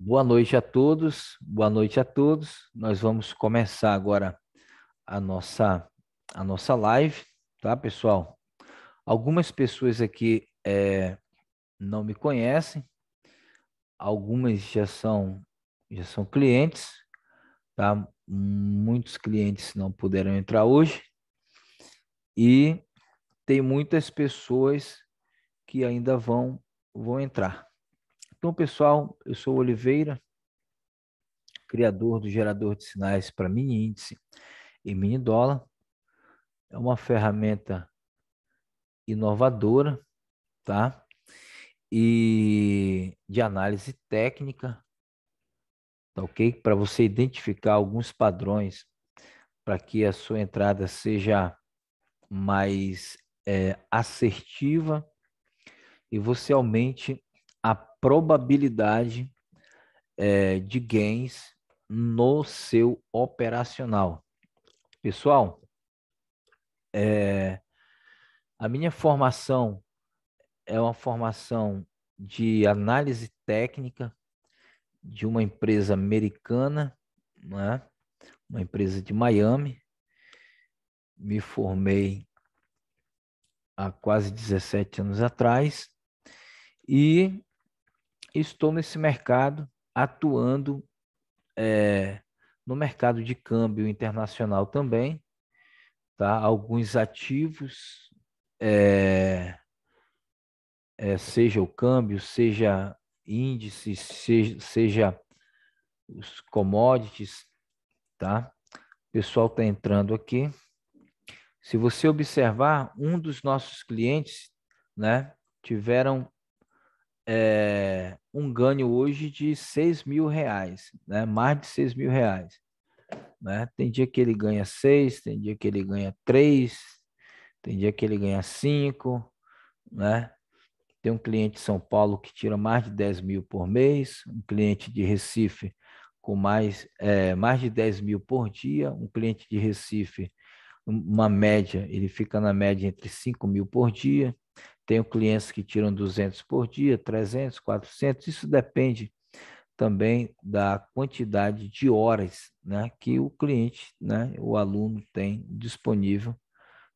Boa noite a todos, boa noite a todos. Nós vamos começar agora a nossa, a nossa live, tá, pessoal? Algumas pessoas aqui é, não me conhecem, algumas já são, já são clientes, tá? Muitos clientes não puderam entrar hoje e tem muitas pessoas que ainda vão, vão entrar, então, pessoal, eu sou Oliveira, criador do gerador de sinais para mini índice e mini dólar. É uma ferramenta inovadora, tá? E de análise técnica, tá ok? Para você identificar alguns padrões para que a sua entrada seja mais é, assertiva e você aumente a probabilidade é, de gains no seu operacional. Pessoal, é, a minha formação é uma formação de análise técnica de uma empresa americana, né? uma empresa de Miami. Me formei há quase 17 anos atrás e estou nesse mercado atuando é, no mercado de câmbio internacional também, tá? Alguns ativos, é, é, seja o câmbio, seja índices, seja, seja os commodities, tá? O pessoal está entrando aqui. Se você observar, um dos nossos clientes, né, tiveram é, um ganho hoje de 6 mil reais, né? mais de 6 mil reais. Né? Tem dia que ele ganha 6, tem dia que ele ganha 3, tem dia que ele ganha 5, né? Tem um cliente de São Paulo que tira mais de 10 mil por mês, um cliente de Recife com mais, é, mais de 10 mil por dia, um cliente de Recife, uma média, ele fica na média entre 5 mil por dia, tenho clientes que tiram 200 por dia, 300, 400, isso depende também da quantidade de horas né, que o cliente, né, o aluno tem disponível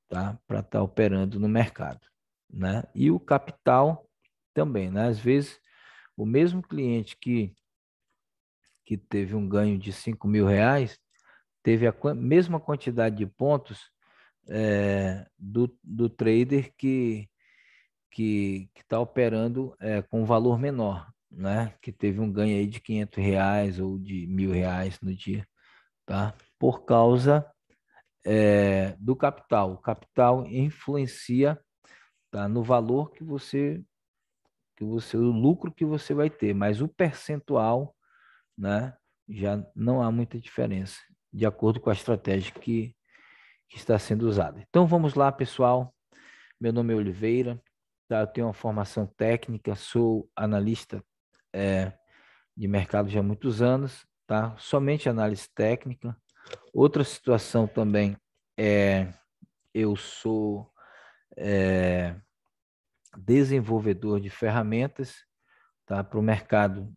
tá, para estar tá operando no mercado. Né? E o capital também. Né? Às vezes, o mesmo cliente que, que teve um ganho de 5 mil reais, teve a mesma quantidade de pontos é, do, do trader que, que está operando é, com um valor menor, né? Que teve um ganho aí de 500 reais ou de mil reais no dia, tá? Por causa é, do capital. O capital influencia tá? no valor que você, que você, o lucro que você vai ter, mas o percentual, né? Já não há muita diferença de acordo com a estratégia que, que está sendo usada. Então vamos lá, pessoal. Meu nome é Oliveira, Tá? Eu tenho uma formação técnica, sou analista é, de mercado já há muitos anos, tá? somente análise técnica. Outra situação também é eu sou é, desenvolvedor de ferramentas tá? para o mercado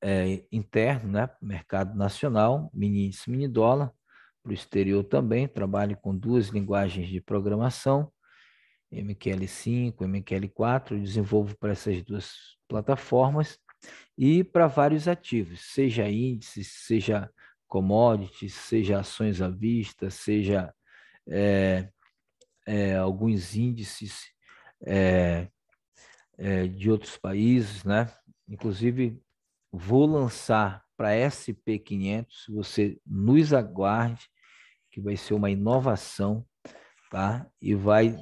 é, interno, né? mercado nacional, mini índice, mini dólar, para o exterior também, trabalho com duas linguagens de programação, MQL5, MQL4, eu desenvolvo para essas duas plataformas e para vários ativos, seja índices, seja commodities, seja ações à vista, seja é, é, alguns índices é, de outros países, né? Inclusive, vou lançar para SP500, você nos aguarde, que vai ser uma inovação, tá? E vai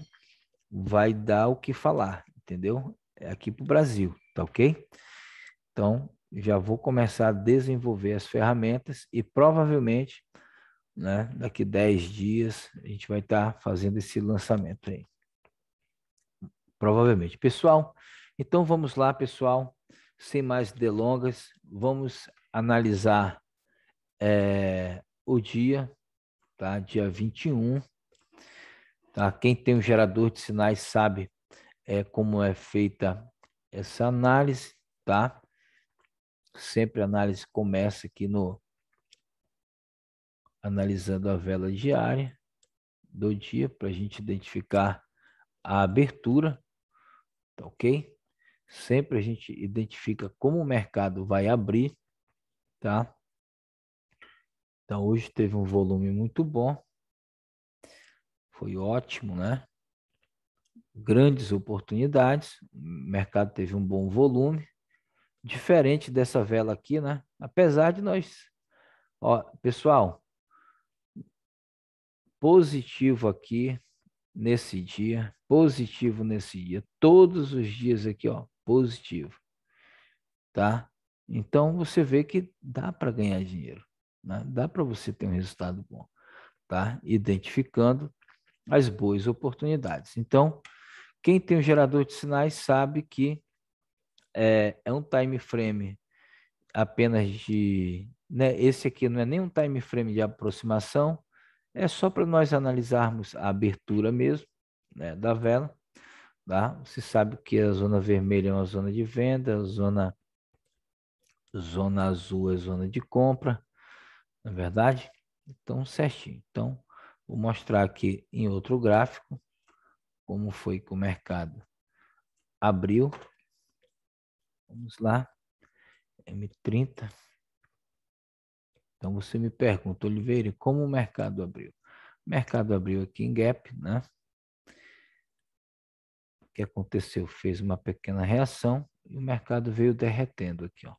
vai dar o que falar, entendeu? É aqui para o Brasil, tá ok? Então, já vou começar a desenvolver as ferramentas e provavelmente, né, daqui 10 dias, a gente vai estar tá fazendo esse lançamento aí. Provavelmente. Pessoal, então vamos lá, pessoal, sem mais delongas, vamos analisar é, o dia, tá? Dia 21 Tá? Quem tem um gerador de sinais sabe é, como é feita essa análise, tá? Sempre a análise começa aqui no analisando a vela diária do dia para a gente identificar a abertura, tá ok? Sempre a gente identifica como o mercado vai abrir, tá? Então hoje teve um volume muito bom, foi ótimo, né? Grandes oportunidades, o mercado teve um bom volume, diferente dessa vela aqui, né? Apesar de nós, ó, pessoal, positivo aqui nesse dia, positivo nesse dia, todos os dias aqui, ó, positivo, tá? Então você vê que dá para ganhar dinheiro, né? dá para você ter um resultado bom, tá? Identificando as boas oportunidades. Então, quem tem um gerador de sinais sabe que é, é um time frame apenas de. Né, esse aqui não é nem um time frame de aproximação, é só para nós analisarmos a abertura mesmo né, da vela. Tá? Você sabe que a zona vermelha é uma zona de venda, a zona, zona azul é zona de compra, na é verdade? Então, certinho. Então, Vou mostrar aqui em outro gráfico como foi que o mercado abriu. Vamos lá. M30. Então você me pergunta, Oliveira, como o mercado abriu? O mercado abriu aqui em gap, né? O que aconteceu? Fez uma pequena reação e o mercado veio derretendo aqui, ó.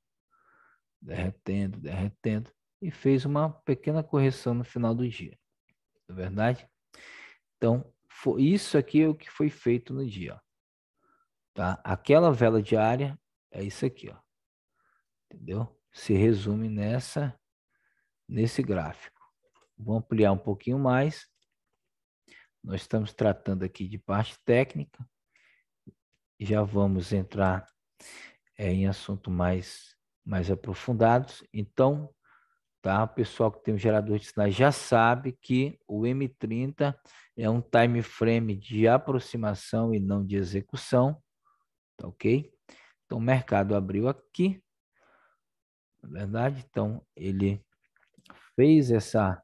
Derretendo, derretendo e fez uma pequena correção no final do dia não é verdade? Então, foi isso aqui é o que foi feito no dia. Ó. Tá? Aquela vela diária é isso aqui, ó. Entendeu? Se resume nessa nesse gráfico. Vou ampliar um pouquinho mais. Nós estamos tratando aqui de parte técnica. Já vamos entrar é, em assunto mais mais aprofundados. Então, Tá? O pessoal que tem um gerador de sinais já sabe que o M30 é um time frame de aproximação e não de execução. Tá ok? Então, o mercado abriu aqui. Na é verdade, então, ele fez essa,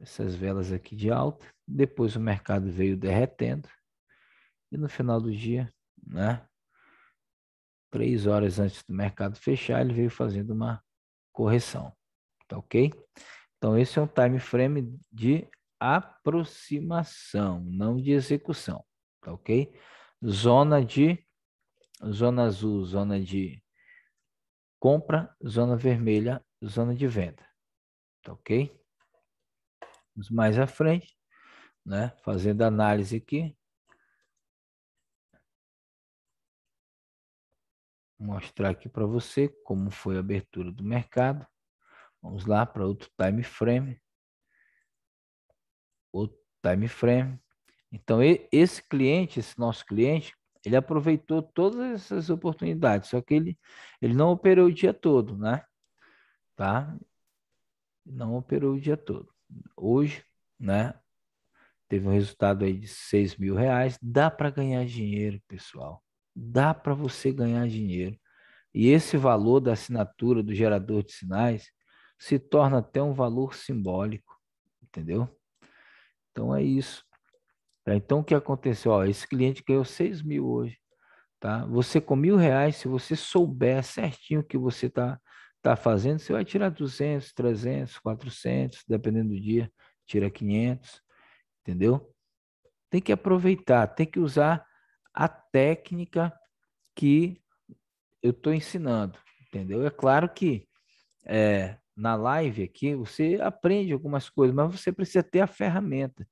essas velas aqui de alta. Depois o mercado veio derretendo. E no final do dia, né? Três horas antes do mercado fechar, ele veio fazendo uma correção. Tá ok? Então, esse é um time frame de aproximação, não de execução. Tá ok? Zona de zona azul, zona de compra, zona vermelha, zona de venda. Tá ok? Mais à frente, né? Fazendo análise aqui, mostrar aqui para você como foi a abertura do mercado. Vamos lá para outro time frame. Outro time frame. Então, esse cliente, esse nosso cliente, ele aproveitou todas essas oportunidades, só que ele, ele não operou o dia todo, né? Tá? Não operou o dia todo. Hoje, né? Teve um resultado aí de 6 mil reais. Dá para ganhar dinheiro, pessoal dá para você ganhar dinheiro. E esse valor da assinatura do gerador de sinais se torna até um valor simbólico, entendeu? Então é isso. É, então o que aconteceu? Ó, esse cliente ganhou 6 mil hoje. Tá? Você com mil reais, se você souber certinho o que você está tá fazendo, você vai tirar 200, 300, 400, dependendo do dia, tira 500, entendeu? Tem que aproveitar, tem que usar a técnica que eu estou ensinando, entendeu? É claro que é, na live aqui você aprende algumas coisas, mas você precisa ter a ferramenta,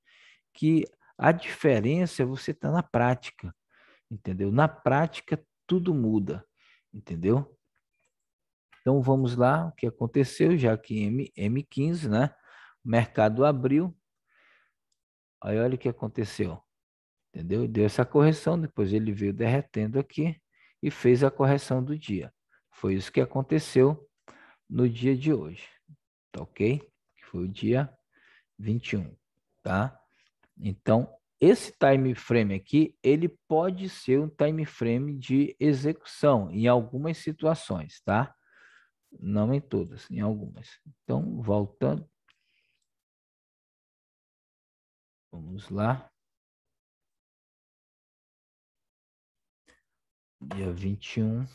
que a diferença é você está na prática, entendeu? Na prática tudo muda, entendeu? Então vamos lá, o que aconteceu, já que M, M15, né? O mercado abriu, aí olha o que aconteceu. Entendeu? Deu essa correção, depois ele veio derretendo aqui e fez a correção do dia. Foi isso que aconteceu no dia de hoje, tá ok? Que foi o dia 21, tá? Então, esse time frame aqui, ele pode ser um time frame de execução em algumas situações, tá? Não em todas, em algumas. Então, voltando. Vamos lá. dia 21,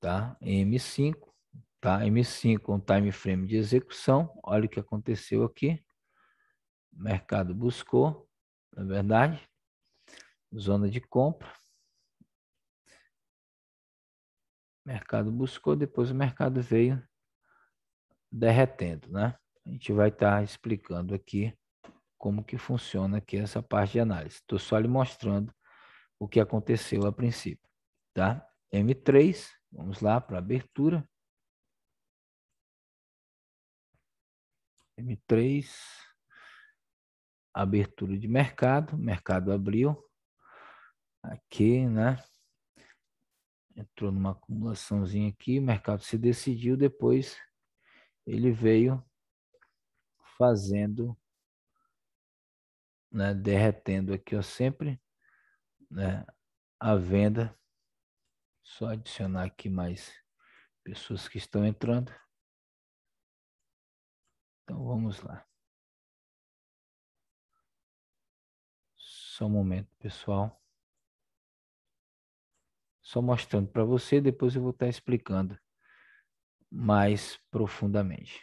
tá? M5, tá? M5, um time frame de execução. Olha o que aconteceu aqui. O mercado buscou, na é verdade, zona de compra. mercado buscou, depois o mercado veio derretendo, né? A gente vai estar tá explicando aqui como que funciona aqui essa parte de análise. Estou só lhe mostrando o que aconteceu a princípio, tá? M3, vamos lá para abertura. M3, abertura de mercado, mercado abriu, aqui, né? Entrou numa acumulaçãozinha aqui, o mercado se decidiu, depois ele veio fazendo, né, derretendo aqui, ó, sempre né, a venda. Só adicionar aqui mais pessoas que estão entrando. Então vamos lá. Só um momento, pessoal. Só mostrando para você, depois eu vou estar tá explicando mais profundamente.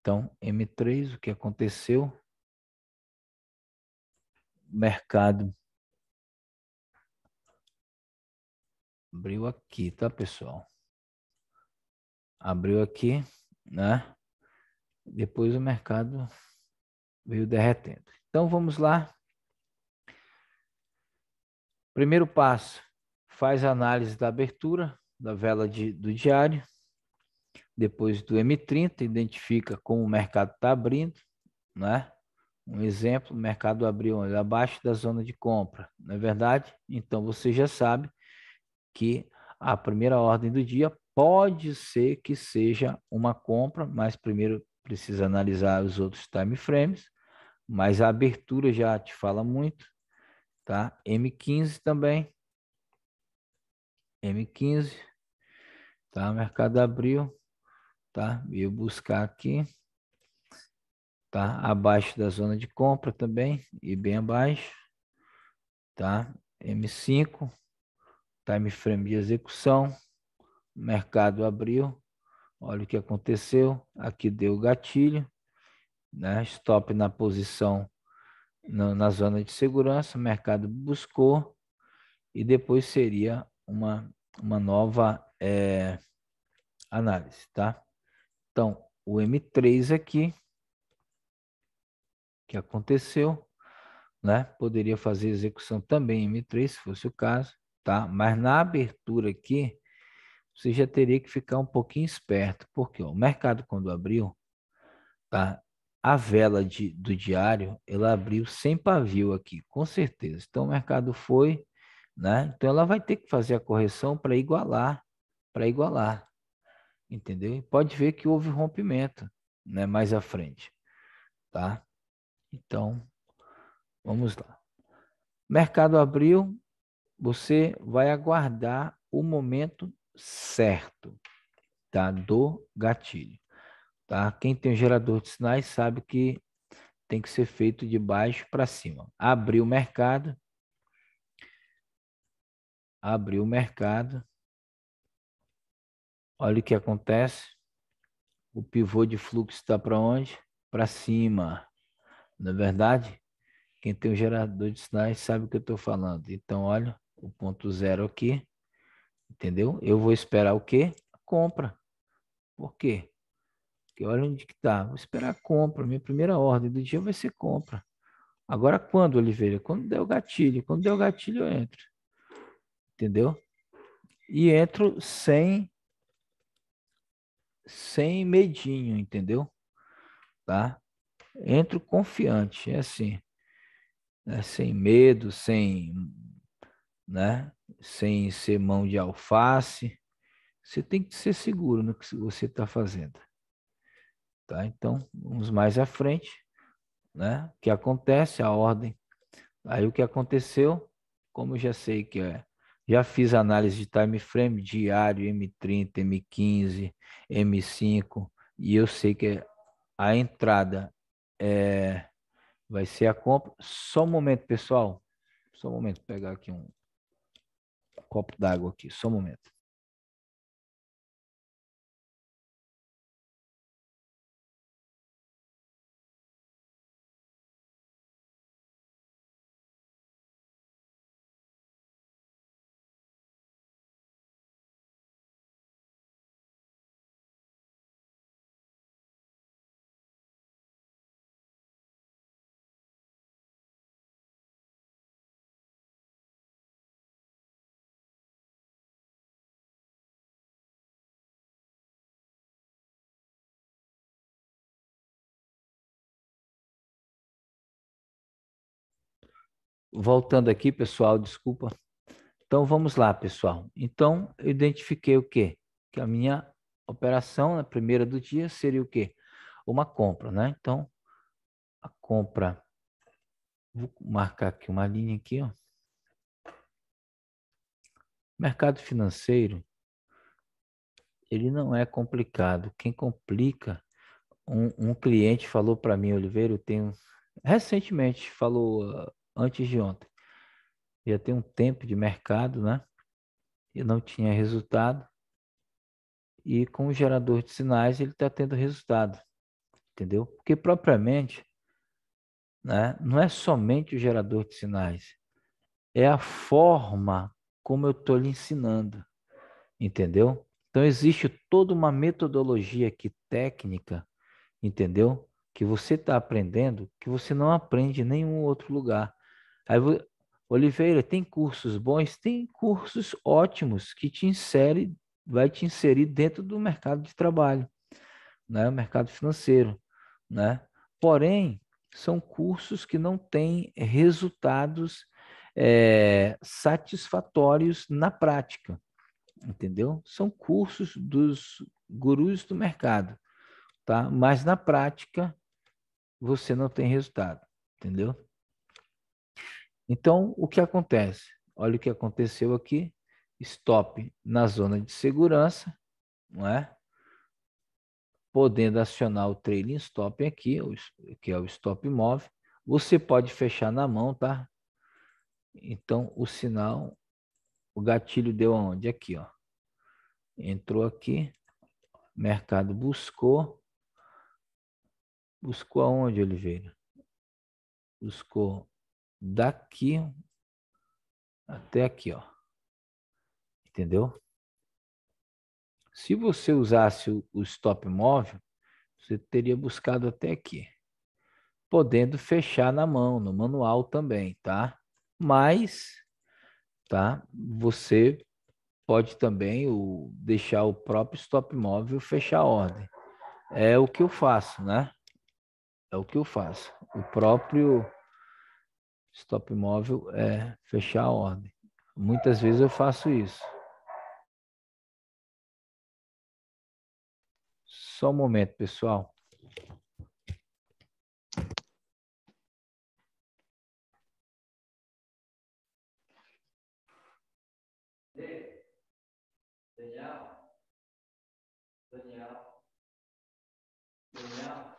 Então, M3, o que aconteceu? mercado Abriu aqui, tá, pessoal? Abriu aqui, né? Depois o mercado veio derretendo. Então vamos lá. Primeiro passo, faz a análise da abertura da vela de, do diário, depois do M30, identifica como o mercado está abrindo, né? Um exemplo, o mercado abriu abaixo da zona de compra, não é verdade? Então você já sabe que a primeira ordem do dia pode ser que seja uma compra, mas primeiro precisa analisar os outros time frames, mas a abertura já te fala muito, tá? M15 também. M15, tá? Mercado abriu, tá? Eu buscar aqui, tá? Abaixo da zona de compra também e bem abaixo, tá? M5, time frame de execução, mercado abriu, olha o que aconteceu, aqui deu gatilho, né? stop na posição no, na zona de segurança, mercado buscou e depois seria uma, uma nova é, análise, tá? Então, o M3 aqui, que aconteceu, né? Poderia fazer execução também M3, se fosse o caso tá? Mas na abertura aqui, você já teria que ficar um pouquinho esperto, porque ó, o mercado quando abriu, tá? A vela de, do diário, ela abriu sem pavio aqui, com certeza. Então o mercado foi, né? Então ela vai ter que fazer a correção para igualar, para igualar. Entendeu? E pode ver que houve rompimento, né, mais à frente, tá? Então, vamos lá. Mercado abriu, você vai aguardar o momento certo tá? do gatilho. Tá? Quem tem um gerador de sinais sabe que tem que ser feito de baixo para cima. Abrir o mercado. Abrir o mercado. Olha o que acontece. O pivô de fluxo está para onde? Para cima. Não é verdade, quem tem um gerador de sinais sabe o que eu estou falando. Então, olha, o ponto zero aqui, entendeu? Eu vou esperar o quê? A compra. Por quê? Porque olha onde que está. Vou esperar a compra. Minha primeira ordem do dia vai ser compra. Agora quando, Oliveira? Quando der o gatilho. Quando der o gatilho, eu entro. Entendeu? E entro sem sem medinho, entendeu? Tá? Entro confiante, é assim. É sem medo, sem né? Sem ser mão de alface. Você tem que ser seguro no que você está fazendo. Tá? Então, vamos mais à frente, né? O que acontece, a ordem. Aí o que aconteceu, como eu já sei que é, já fiz análise de time frame diário, M30, M15, M5, e eu sei que a entrada é, vai ser a compra. Só um momento, pessoal. Só um momento, pegar aqui um, copo d'água aqui, só um momento. voltando aqui, pessoal, desculpa. Então, vamos lá, pessoal. Então, eu identifiquei o quê? Que a minha operação, na primeira do dia, seria o quê? Uma compra, né? Então, a compra... Vou marcar aqui uma linha aqui, ó. Mercado financeiro, ele não é complicado. Quem complica, um, um cliente falou para mim, Oliveira, eu tenho recentemente falou antes de ontem. Já tem um tempo de mercado, né? E não tinha resultado. E com o gerador de sinais, ele está tendo resultado. Entendeu? Porque propriamente, né, não é somente o gerador de sinais, é a forma como eu estou lhe ensinando. Entendeu? Então, existe toda uma metodologia aqui técnica, entendeu? Que você está aprendendo que você não aprende em nenhum outro lugar. Aí, Oliveira, tem cursos bons? Tem cursos ótimos que te insere, vai te inserir dentro do mercado de trabalho, né? O mercado financeiro, né? Porém, são cursos que não têm resultados é, satisfatórios na prática, entendeu? São cursos dos gurus do mercado, tá? Mas na prática você não tem resultado, entendeu? Então, o que acontece? Olha o que aconteceu aqui. Stop na zona de segurança, não é? Podendo acionar o trailing stop aqui, que é o stop move. Você pode fechar na mão, tá? Então, o sinal, o gatilho deu aonde? Aqui, ó. Entrou aqui, mercado buscou. Buscou aonde, Oliveira? Buscou daqui até aqui, ó. Entendeu? Se você usasse o stop móvel, você teria buscado até aqui. Podendo fechar na mão, no manual também, tá? Mas, tá? Você pode também o, deixar o próprio stop móvel fechar a ordem. É o que eu faço, né? É o que eu faço. O próprio stop móvel é fechar a ordem. Muitas vezes eu faço isso. Só um momento, pessoal. Daniel, Daniel, Daniel,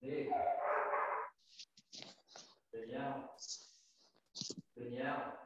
Daniel. Yeah.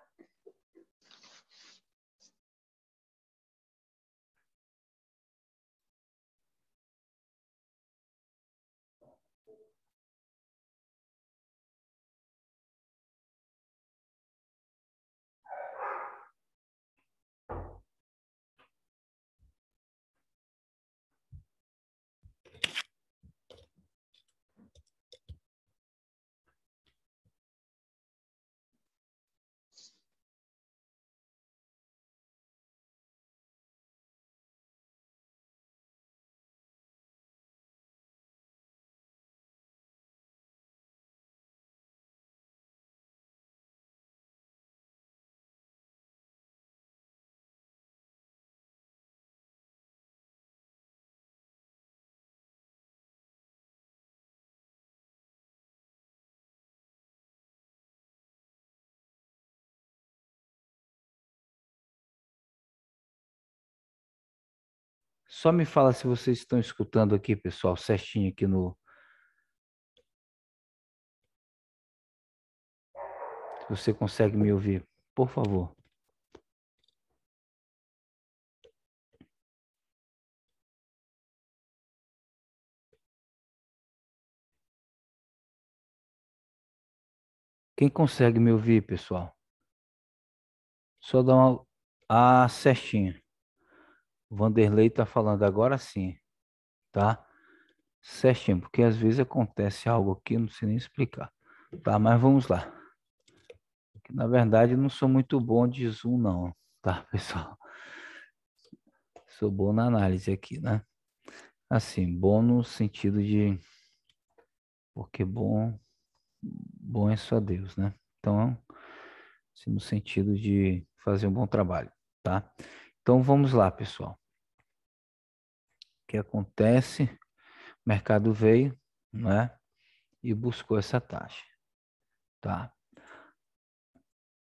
Só me fala se vocês estão escutando aqui, pessoal, certinho aqui no. Se você consegue me ouvir, por favor. Quem consegue me ouvir, pessoal? Só dá uma. Ah, certinho. Vanderlei está falando agora sim, tá? Certinho, porque às vezes acontece algo aqui, não sei nem explicar. Tá, mas vamos lá. Na verdade, não sou muito bom de zoom, não, tá, pessoal? Sou bom na análise aqui, né? Assim, bom no sentido de. Porque bom. Bom é só Deus, né? Então, assim, no sentido de fazer um bom trabalho, tá? Então, vamos lá, pessoal que acontece, o mercado veio, né? E buscou essa taxa, tá?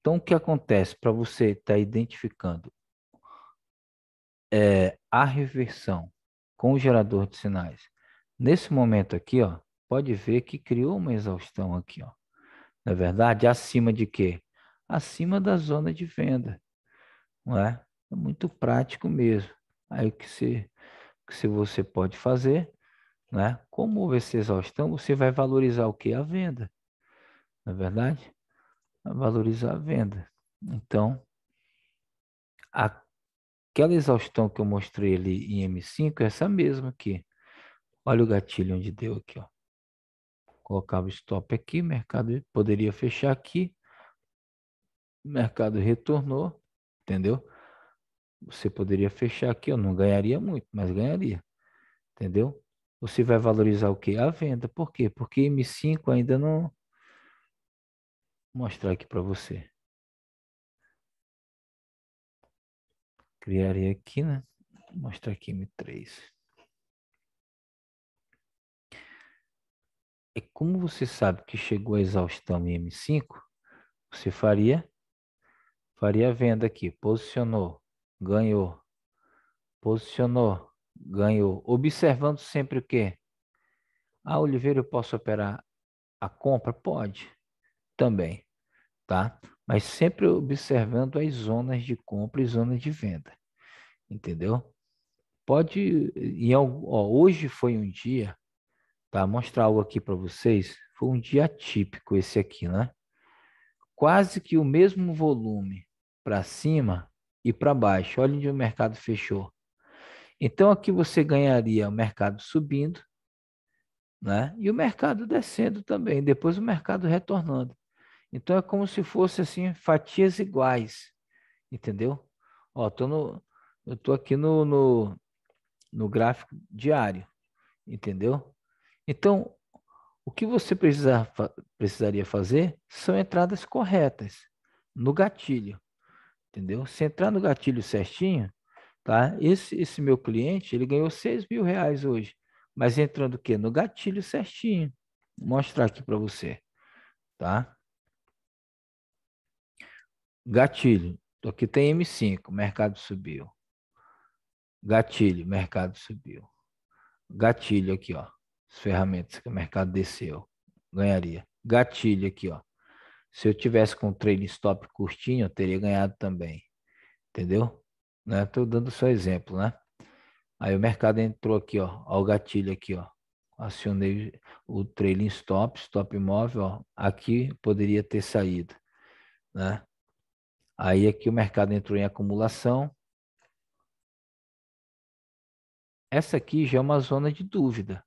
Então, o que acontece para você estar tá identificando é, a reversão com o gerador de sinais? Nesse momento aqui, ó, pode ver que criou uma exaustão aqui, ó. Na é verdade, acima de quê? Acima da zona de venda, não é? É muito prático mesmo. Aí o que se se você pode fazer, né? Como houve essa exaustão, você vai valorizar o que? A venda. Na é verdade, valorizar a venda. Então, aquela exaustão que eu mostrei ali em M5 é essa mesma aqui. Olha o gatilho onde deu aqui, ó. Colocava stop aqui, mercado poderia fechar aqui. Mercado retornou, entendeu? Você poderia fechar aqui, eu não ganharia muito, mas ganharia. Entendeu? Você vai valorizar o quê? A venda. Por quê? Porque M5 ainda não. Vou mostrar aqui para você. Criaria aqui, né? Vou mostrar aqui M3. E como você sabe que chegou a exaustão em M5, você faria faria a venda aqui, posicionou, ganhou. Posicionou, ganhou. Observando sempre o quê? Ah, Oliveira, eu posso operar a compra? Pode, também, tá? Mas sempre observando as zonas de compra e zonas de venda, entendeu? Pode, em, é ó, hoje foi um dia, tá? Mostrar algo aqui para vocês. Foi um dia típico esse aqui, né? Quase que o mesmo volume para cima e para baixo. Olha onde o mercado fechou. Então aqui você ganharia o mercado subindo, né? E o mercado descendo também, depois o mercado retornando. Então é como se fosse assim fatias iguais, entendeu? Ó, tô no, eu tô aqui no, no, no gráfico diário, entendeu? Então o que você precisa, precisaria fazer são entradas corretas no gatilho entendeu? Se entrar no gatilho certinho, tá? Esse, esse meu cliente, ele ganhou 6 mil reais hoje, mas entrando o quê? No gatilho certinho. Vou mostrar aqui para você, tá? Gatilho. Aqui tem M5, mercado subiu. Gatilho, mercado subiu. Gatilho aqui, ó. As ferramentas que o mercado desceu, ganharia. Gatilho aqui, ó. Se eu tivesse com o trading stop curtinho, eu teria ganhado também. Entendeu? Né? dando só exemplo, né? Aí o mercado entrou aqui, ó, ao gatilho aqui, ó. Acionei o trailing stop, stop móvel, ó. Aqui poderia ter saído, né? Aí aqui o mercado entrou em acumulação. Essa aqui já é uma zona de dúvida,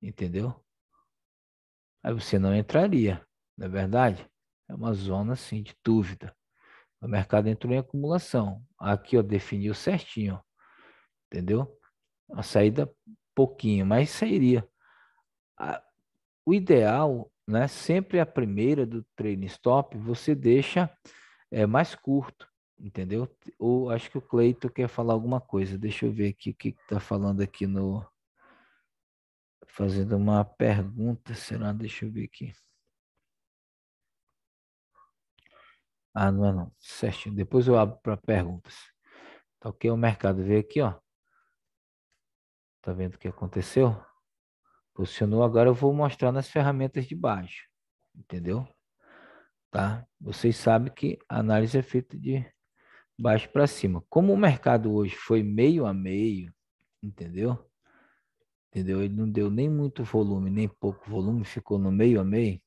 entendeu? Aí você não entraria, não é verdade? É uma zona, assim, de dúvida. O mercado entrou em acumulação. Aqui, ó, definiu certinho, entendeu? a saída pouquinho, mas sairia. O ideal, né, sempre a primeira do trading stop, você deixa é, mais curto, entendeu? Ou acho que o Cleiton quer falar alguma coisa. Deixa eu ver aqui o que está falando aqui no... Fazendo uma pergunta, será? Deixa eu ver aqui. Ah, não é não. Certinho. Depois eu abro para perguntas. Toquei o mercado. Veio aqui, ó. Tá vendo o que aconteceu? Posicionou. Agora eu vou mostrar nas ferramentas de baixo. Entendeu? Tá? Vocês sabem que a análise é feita de baixo para cima. Como o mercado hoje foi meio a meio, entendeu? Entendeu? Ele não deu nem muito volume, nem pouco volume, ficou no meio a meio.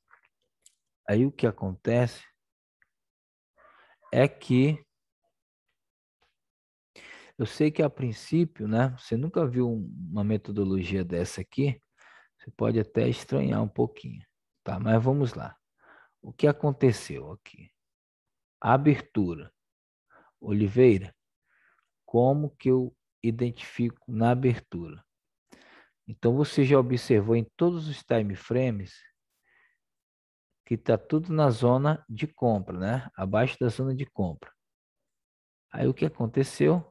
Aí o que acontece é que eu sei que a princípio, né? Você nunca viu uma metodologia dessa aqui. Você pode até estranhar um pouquinho, tá? Mas vamos lá. O que aconteceu aqui? Abertura. Oliveira, como que eu identifico na abertura? Então você já observou em todos os time frames que está tudo na zona de compra, né? Abaixo da zona de compra. Aí o que aconteceu?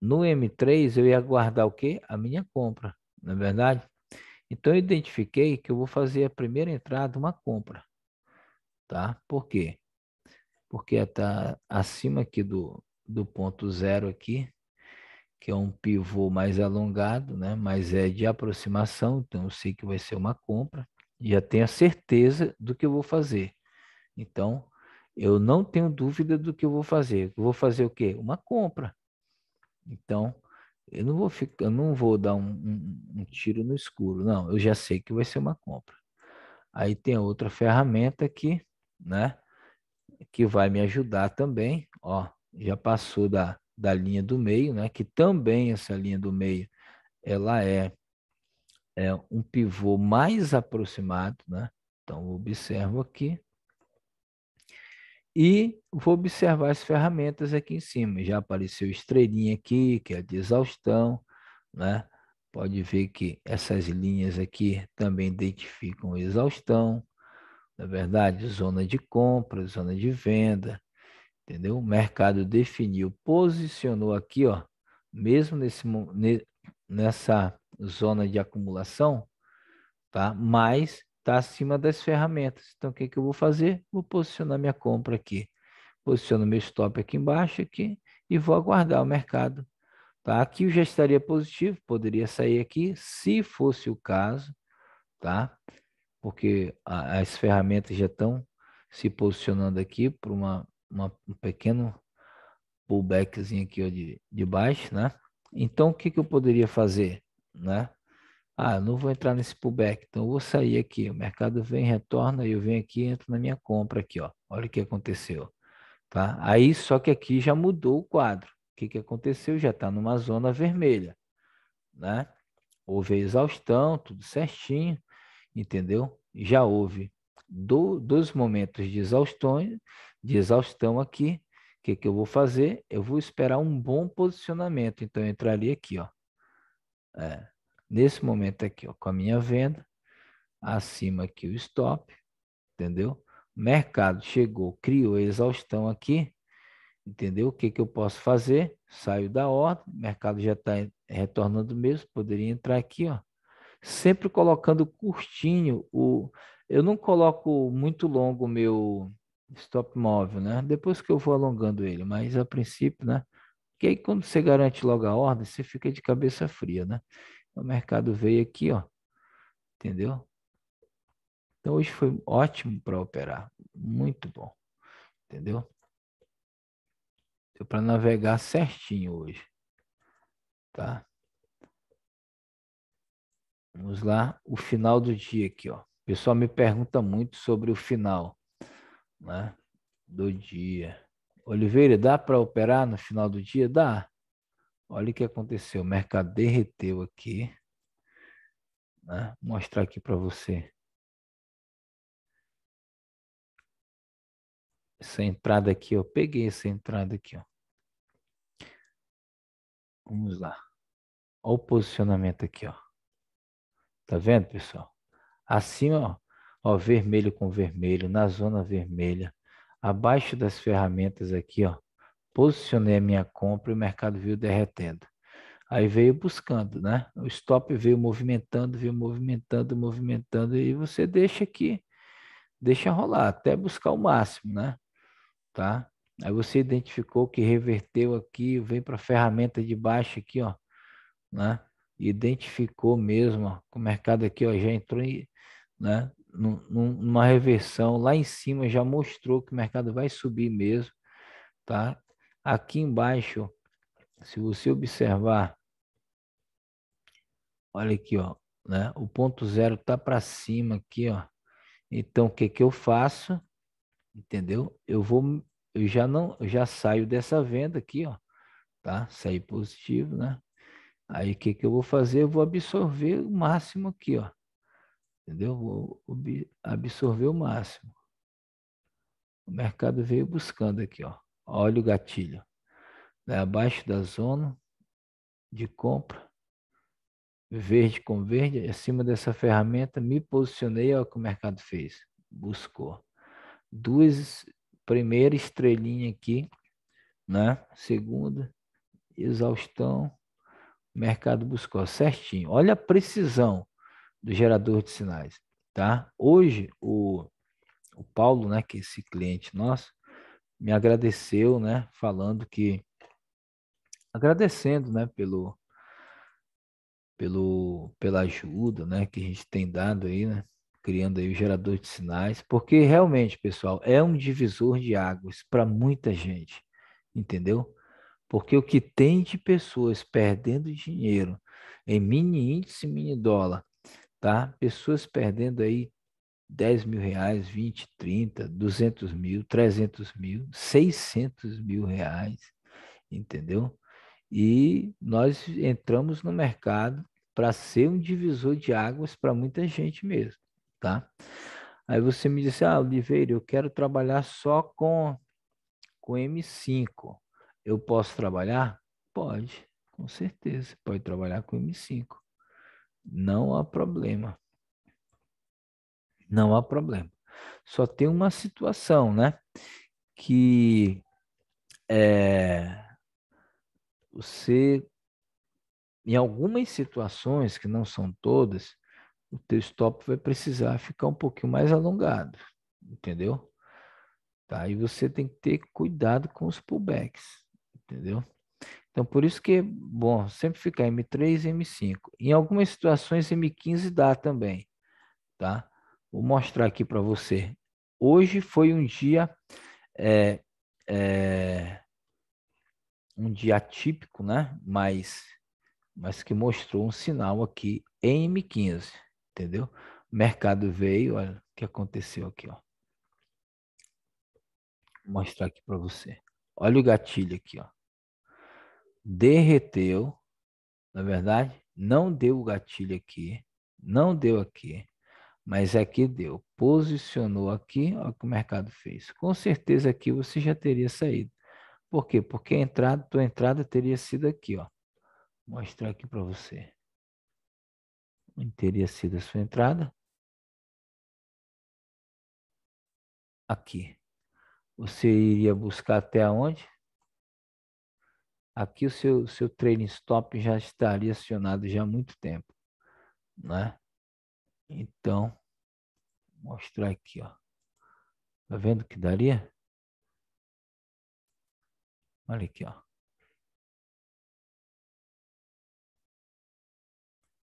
No M3 eu ia guardar o quê? A minha compra, na é verdade. Então eu identifiquei que eu vou fazer a primeira entrada uma compra, tá? Por quê? Porque está acima aqui do, do ponto zero aqui, que é um pivô mais alongado, né? Mas é de aproximação, então eu sei que vai ser uma compra já tenho a certeza do que eu vou fazer. Então, eu não tenho dúvida do que eu vou fazer. Eu vou fazer o quê? Uma compra. Então, eu não vou ficar, eu não vou dar um, um, um tiro no escuro. Não, eu já sei que vai ser uma compra. Aí tem outra ferramenta aqui, né? Que vai me ajudar também. Ó, já passou da, da linha do meio, né? Que também essa linha do meio, ela é é, um pivô mais aproximado, né? Então, observo aqui. E vou observar as ferramentas aqui em cima. Já apareceu estrelinha aqui, que é de exaustão, né? Pode ver que essas linhas aqui também identificam exaustão, na é verdade, zona de compra, zona de venda, entendeu? O mercado definiu, posicionou aqui, ó, mesmo nesse nessa zona de acumulação, tá? mas está acima das ferramentas. Então, o que, que eu vou fazer? Vou posicionar minha compra aqui. Posiciono meu stop aqui embaixo aqui, e vou aguardar o mercado. Tá? Aqui eu já estaria positivo, poderia sair aqui, se fosse o caso, tá? porque a, as ferramentas já estão se posicionando aqui para uma, uma, um pequeno pullbackzinho aqui ó, de, de baixo, né? Então, o que, que eu poderia fazer? Né? Ah, não vou entrar nesse pullback, então eu vou sair aqui. O mercado vem, retorna, eu venho aqui entro na minha compra aqui. Ó. Olha o que aconteceu. Tá? Aí, só que aqui já mudou o quadro. O que, que aconteceu? Já está numa zona vermelha. Né? Houve a exaustão, tudo certinho, entendeu? Já houve do, dos momentos de exaustão, de exaustão aqui, que, que eu vou fazer? Eu vou esperar um bom posicionamento. Então, eu entraria aqui, ó. É, nesse momento aqui, ó, com a minha venda, acima aqui o stop, entendeu? mercado chegou, criou exaustão aqui, entendeu? O que, que eu posso fazer? Saio da ordem, mercado já está retornando mesmo, poderia entrar aqui, ó. Sempre colocando curtinho o... Eu não coloco muito longo o meu stop móvel, né? Depois que eu vou alongando ele, mas a princípio, né? Porque aí quando você garante logo a ordem, você fica de cabeça fria, né? O mercado veio aqui, ó. Entendeu? Então hoje foi ótimo para operar, muito bom. Entendeu? Deu para navegar certinho hoje. Tá? Vamos lá, o final do dia aqui, ó. O pessoal me pergunta muito sobre o final né, do dia. Oliveira, dá para operar no final do dia? Dá. Olha o que aconteceu. O mercado derreteu aqui. Né? Vou mostrar aqui para você. Essa entrada aqui, eu peguei essa entrada aqui. Ó. Vamos lá. Olha o posicionamento aqui. Ó. Tá vendo, pessoal? Acima, ó ó, vermelho com vermelho, na zona vermelha, abaixo das ferramentas aqui, ó, posicionei a minha compra e o mercado veio derretendo. Aí veio buscando, né? O stop veio movimentando, veio movimentando, movimentando, e você deixa aqui, deixa rolar até buscar o máximo, né? Tá? Aí você identificou que reverteu aqui, vem para a ferramenta de baixo aqui, ó, né? Identificou mesmo, ó, o mercado aqui, ó, já entrou em, né? numa reversão lá em cima já mostrou que o mercado vai subir mesmo, tá? Aqui embaixo, se você observar, olha aqui, ó, né? O ponto zero tá para cima aqui, ó. Então o que que eu faço? Entendeu? Eu vou eu já não, eu já saio dessa venda aqui, ó, tá? sair positivo, né? Aí o que que eu vou fazer? Eu vou absorver o máximo aqui, ó. Entendeu? Vou absorver o máximo. O mercado veio buscando aqui, ó. Olha o gatilho. Né? Abaixo da zona de compra. Verde com verde, acima dessa ferramenta, me posicionei, olha o que o mercado fez. Buscou. Duas primeira estrelinha aqui, né? Segunda, exaustão. O mercado buscou certinho. Olha a precisão do gerador de sinais, tá? Hoje, o, o Paulo, né, que é esse cliente nosso, me agradeceu, né, falando que agradecendo, né, pelo pelo pela ajuda, né, que a gente tem dado aí, né, criando aí o gerador de sinais, porque realmente, pessoal, é um divisor de águas para muita gente, entendeu? Porque o que tem de pessoas perdendo dinheiro em mini índice, mini dólar tá? Pessoas perdendo aí 10 mil reais, 20, 30, 200 mil, 300 mil, 600 mil reais, entendeu? E nós entramos no mercado para ser um divisor de águas para muita gente mesmo, tá? Aí você me disse, ah, Oliveira, eu quero trabalhar só com, com M5. Eu posso trabalhar? Pode, com certeza, pode trabalhar com M5. Não há problema. Não há problema. Só tem uma situação, né? Que é, você, em algumas situações, que não são todas, o teu stop vai precisar ficar um pouquinho mais alongado, entendeu? Tá? E você tem que ter cuidado com os pullbacks, entendeu? Então, por isso que é bom sempre ficar M3 e M5. Em algumas situações, M15 dá também, tá? Vou mostrar aqui para você. Hoje foi um dia... É, é, um dia atípico, né? Mas, mas que mostrou um sinal aqui em M15, entendeu? O mercado veio, olha o que aconteceu aqui, ó. Vou mostrar aqui para você. Olha o gatilho aqui, ó derreteu, na é verdade, não deu o gatilho aqui, não deu aqui, mas aqui é deu, posicionou aqui, olha o que o mercado fez. Com certeza aqui você já teria saído. Por quê? Porque a entrada, tua entrada teria sido aqui, ó. Vou mostrar aqui para você. teria sido a sua entrada? Aqui. Você iria buscar até onde? aqui o seu, seu trading stop já estaria acionado já há muito tempo, né? Então, mostrar aqui, ó. Tá vendo que daria? Olha aqui, ó.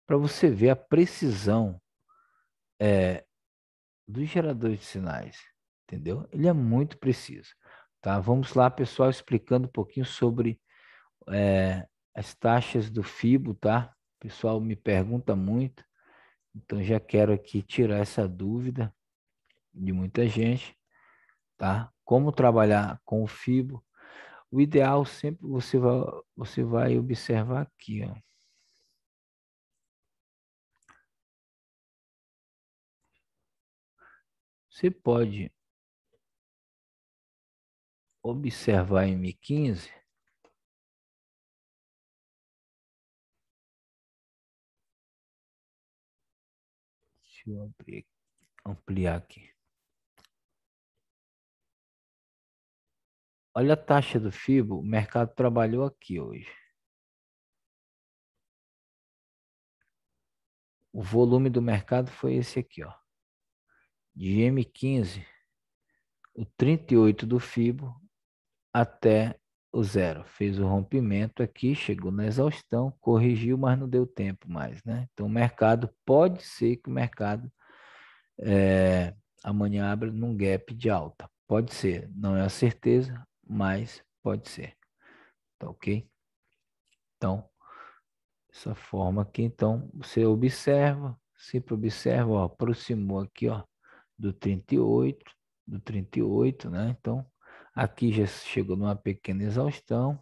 Para você ver a precisão é, gerador de sinais, entendeu? Ele é muito preciso, tá? Vamos lá, pessoal, explicando um pouquinho sobre é, as taxas do FIBO, tá? O pessoal me pergunta muito, então já quero aqui tirar essa dúvida de muita gente, tá? Como trabalhar com o FIBO? O ideal sempre você vai, você vai observar aqui, ó. Você pode observar em M15 eu abrir, ampliar aqui. Olha a taxa do FIBO, o mercado trabalhou aqui hoje. O volume do mercado foi esse aqui, ó. De M15, o 38 do FIBO até o zero. Fez o rompimento aqui, chegou na exaustão, corrigiu, mas não deu tempo mais. Né? Então, o mercado pode ser que o mercado é, amanhã abra num gap de alta. Pode ser, não é a certeza, mas pode ser. Tá ok? Então, essa forma aqui, então, você observa, sempre observa, ó, aproximou aqui, ó, do 38, do 38, né? Então, Aqui já chegou numa pequena exaustão.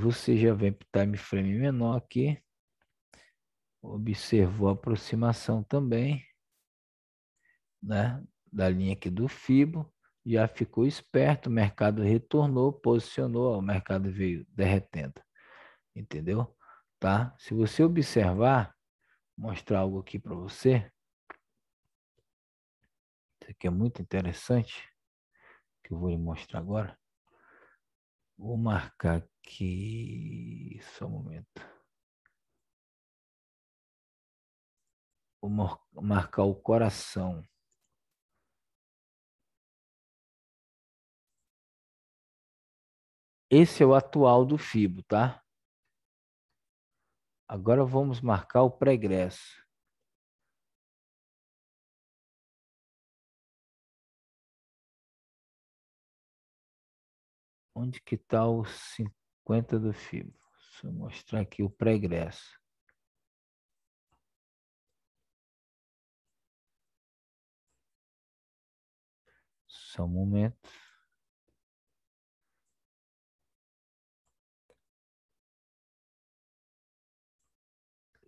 Você já vem para o time frame menor aqui. Observou a aproximação também, né? Da linha aqui do FIBO. Já ficou esperto, o mercado retornou, posicionou, o mercado veio derretendo. Entendeu? Tá? Se você observar, mostrar algo aqui para você. Isso aqui é muito interessante que eu vou lhe mostrar agora. Vou marcar aqui, só um momento. Vou marcar o coração. Esse é o atual do FIBO, tá? Agora vamos marcar o pregresso. Onde que está o 50 do fibo? Deixa eu mostrar aqui o pregresso. Só um momento.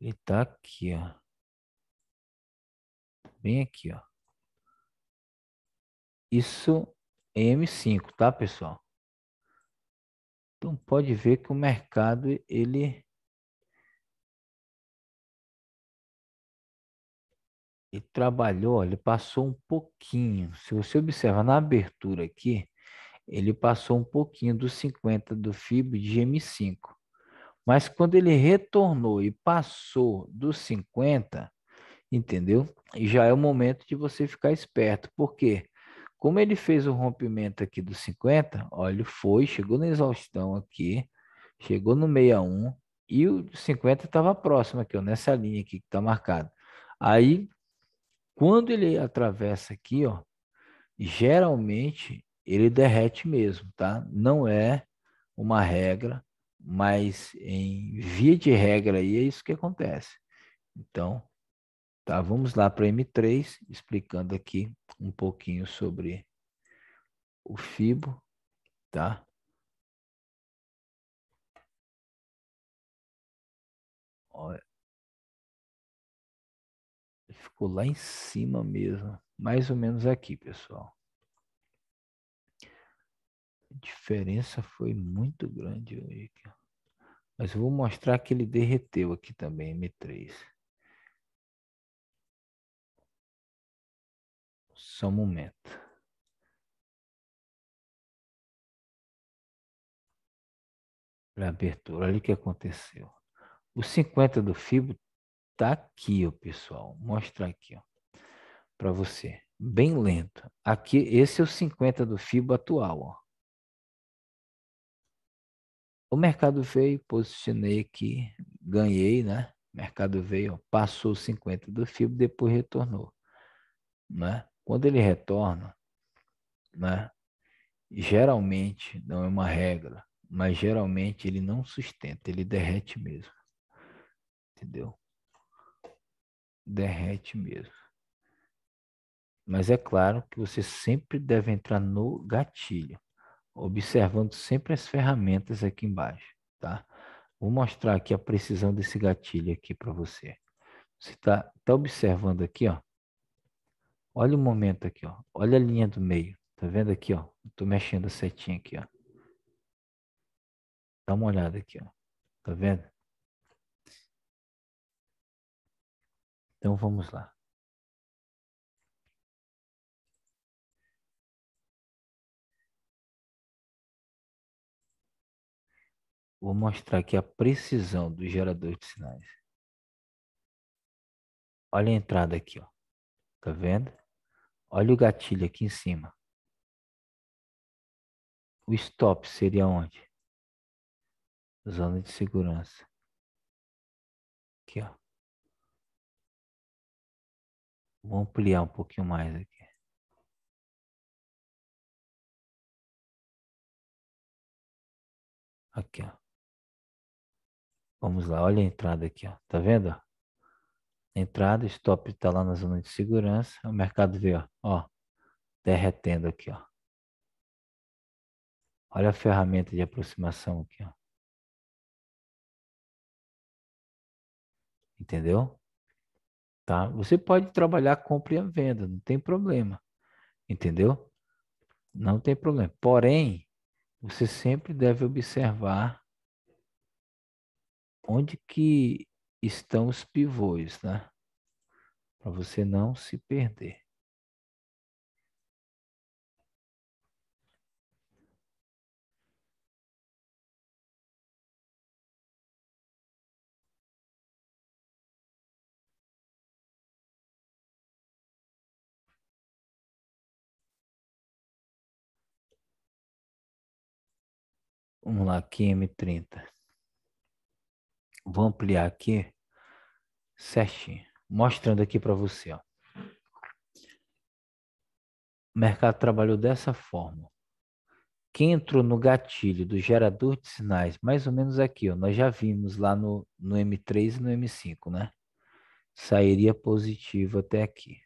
Ele tá aqui, ó. Bem aqui, ó. Isso é M5, tá, pessoal? Então pode ver que o mercado ele trabalhou, ele passou um pouquinho. Se você observar na abertura aqui, ele passou um pouquinho dos 50 do FIB de M5. Mas quando ele retornou e passou dos 50, entendeu? E já é o momento de você ficar esperto, porque como ele fez o rompimento aqui dos 50, olha, ele foi, chegou na exaustão aqui, chegou no 61 e o 50 estava próximo aqui, ó, nessa linha aqui que está marcada. Aí, quando ele atravessa aqui, ó, geralmente ele derrete mesmo, tá? Não é uma regra, mas em via de regra aí é isso que acontece. Então, tá, vamos lá para M3, explicando aqui um pouquinho sobre o FIBO, tá? Olha. Ficou lá em cima mesmo, mais ou menos aqui, pessoal. A diferença foi muito grande hoje. Mas eu vou mostrar que ele derreteu aqui também, M3. Só um momento. Para abertura, olha o que aconteceu. O 50 do FIBO está aqui, ó, pessoal. Vou mostrar aqui, ó, para você. Bem lento. Aqui, esse é o 50 do FIBO atual, ó. O mercado veio, posicionei aqui, ganhei, né? O mercado veio, ó, passou 50 do FIBO, depois retornou, né? Quando ele retorna, né, geralmente, não é uma regra, mas geralmente ele não sustenta, ele derrete mesmo. Entendeu? Derrete mesmo. Mas é claro que você sempre deve entrar no gatilho, observando sempre as ferramentas aqui embaixo, tá? Vou mostrar aqui a precisão desse gatilho aqui para você. Você está tá observando aqui, ó. Olha o momento aqui, ó. Olha a linha do meio. Tá vendo aqui, ó? Tô mexendo a setinha aqui, ó. Dá uma olhada aqui, ó. Tá vendo? Então vamos lá. Vou mostrar aqui a precisão do gerador de sinais. Olha a entrada aqui, ó. Tá vendo? Olha o gatilho aqui em cima. O stop seria onde? Zona de segurança. Aqui, ó. Vou ampliar um pouquinho mais aqui. Aqui, ó. Vamos lá, olha a entrada aqui, ó. Tá vendo? entrada, stop está lá na zona de segurança, o mercado vê, ó, ó, derretendo aqui, ó. Olha a ferramenta de aproximação aqui, ó. Entendeu? Tá? Você pode trabalhar compra e a venda, não tem problema. Entendeu? Não tem problema. Porém, você sempre deve observar onde que estão os pivôs, né? Para você não se perder. Vamos lá, aqui M30. Vou ampliar aqui certinho, mostrando aqui para você. Ó. O mercado trabalhou dessa forma. Quem entrou no gatilho do gerador de sinais, mais ou menos aqui, ó, nós já vimos lá no, no M3 e no M5, né? Sairia positivo até aqui.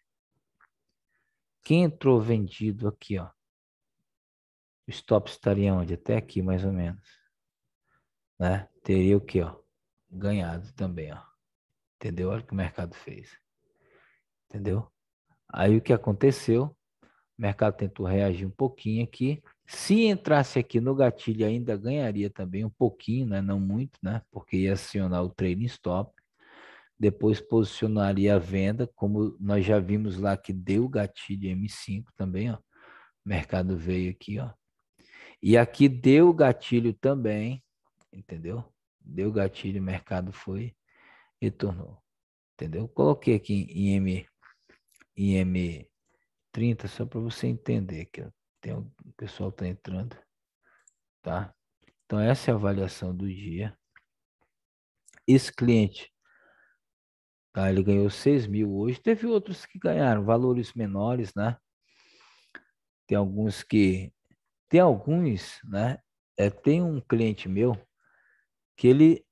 Quem entrou vendido aqui, ó, o stop estaria onde? Até aqui, mais ou menos. Né? Teria o quê? Ó? ganhado também, ó. Entendeu? Olha o que o mercado fez. Entendeu? Aí o que aconteceu? O mercado tentou reagir um pouquinho aqui. Se entrasse aqui no gatilho, ainda ganharia também um pouquinho, né? não muito, né? porque ia acionar o trading stop. Depois posicionaria a venda, como nós já vimos lá que deu gatilho M5 também. Ó. O mercado veio aqui. ó. E aqui deu gatilho também, entendeu? deu gatilho, o mercado foi e tornou. Entendeu? Coloquei aqui em M, em M30 só para você entender que tem, o pessoal está entrando. Tá? Então, essa é a avaliação do dia. Esse cliente, tá? ele ganhou 6 mil hoje. Teve outros que ganharam valores menores, né? Tem alguns que. Tem alguns, né? É, tem um cliente meu que ele